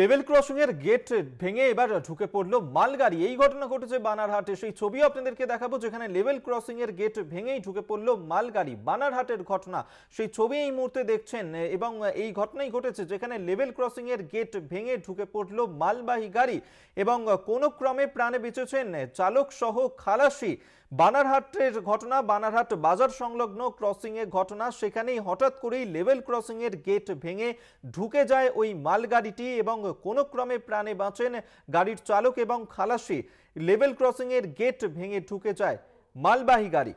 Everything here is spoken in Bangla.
লেভেল ক্রসিং এর গেট ভেঙে এবার ঢুকে পড়লো মালগাড়ি এই ঘটনা ঘটেছে বানারহাটে সেই ছবি আপনাদেরকে দেখাবো যেখানে লেভেল ক্রসিং এর গেট ভেঙেই ঢুকে পড়লো মালগাড়ি বানারহাটের ঘটনা সেই ছবি এই মুহূর্তে দেখছেন এবং এই ঘটনাই ঘটেছে যেখানে লেভেল ক্রসিং এর গেট ভেঙে ঢুকে পড়লো মালবাহী গাড়ি এবং কোনো ক্রমে প্রাণে বেঁচেছেন চালক সহ খালাসি বানারহাটের ঘটনা বানারহাট বাজার সংলগ্ন ক্রসিংয়ের ঘটনা সেখানেই হঠাৎ করেই লেভেল ক্রসিংয়ের গেট ভেঙে ঢুকে যায় ওই মালগাড়িটি এবং কোনো ক্রমে প্রাণে বাঁচেন গাড়ির চালক এবং খালাসি লেভেল ক্রসিংয়ের গেট ভেঙে ঢুকে যায় মালবাহী গাড়ি